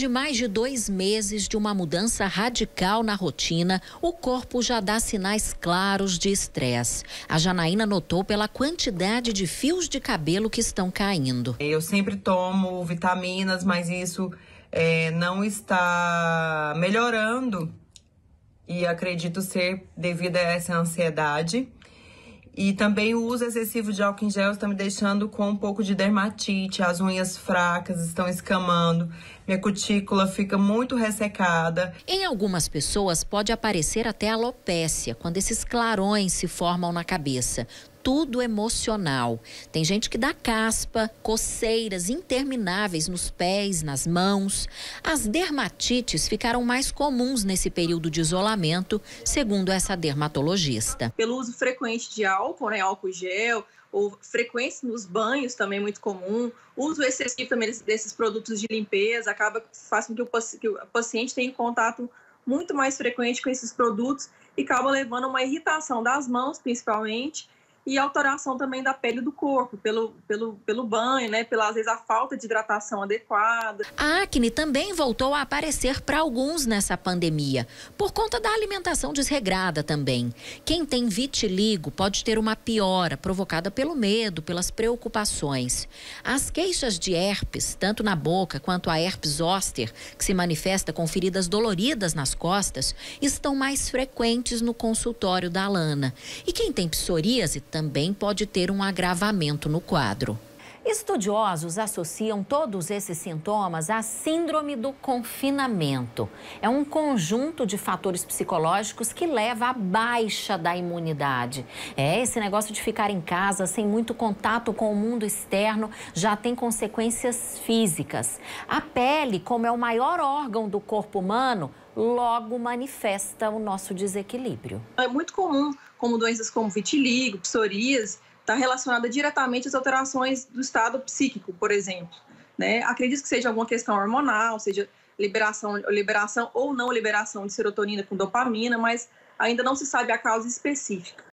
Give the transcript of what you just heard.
de mais de dois meses de uma mudança radical na rotina, o corpo já dá sinais claros de estresse. A Janaína notou pela quantidade de fios de cabelo que estão caindo. Eu sempre tomo vitaminas, mas isso é, não está melhorando. E acredito ser devido a essa ansiedade. E também o uso excessivo de álcool em gel está me deixando com um pouco de dermatite, as unhas fracas estão escamando, minha cutícula fica muito ressecada. Em algumas pessoas pode aparecer até alopécia, quando esses clarões se formam na cabeça tudo emocional. Tem gente que dá caspa, coceiras intermináveis nos pés, nas mãos. As dermatites ficaram mais comuns nesse período de isolamento, segundo essa dermatologista. Pelo uso frequente de álcool, né, álcool gel, ou frequência nos banhos também é muito comum, uso excessivo também desses produtos de limpeza acaba fazendo com que o paciente tenha contato muito mais frequente com esses produtos e acaba levando uma irritação das mãos, principalmente, e alteração também da pele do corpo, pelo, pelo, pelo banho, né? Pela, às vezes, a falta de hidratação adequada. A acne também voltou a aparecer para alguns nessa pandemia, por conta da alimentação desregrada também. Quem tem vitiligo pode ter uma piora provocada pelo medo, pelas preocupações. As queixas de herpes, tanto na boca quanto a herpes zoster, que se manifesta com feridas doloridas nas costas, estão mais frequentes no consultório da Alana. E quem tem psoríase também pode ter um agravamento no quadro. Estudiosos associam todos esses sintomas à síndrome do confinamento. É um conjunto de fatores psicológicos que leva à baixa da imunidade. É, esse negócio de ficar em casa sem muito contato com o mundo externo já tem consequências físicas. A pele, como é o maior órgão do corpo humano, logo manifesta o nosso desequilíbrio. É muito comum, como doenças como vitiligo, psoríase, está relacionada diretamente às alterações do estado psíquico, por exemplo. Né? Acredito que seja alguma questão hormonal, seja liberação, liberação ou não liberação de serotonina com dopamina, mas ainda não se sabe a causa específica.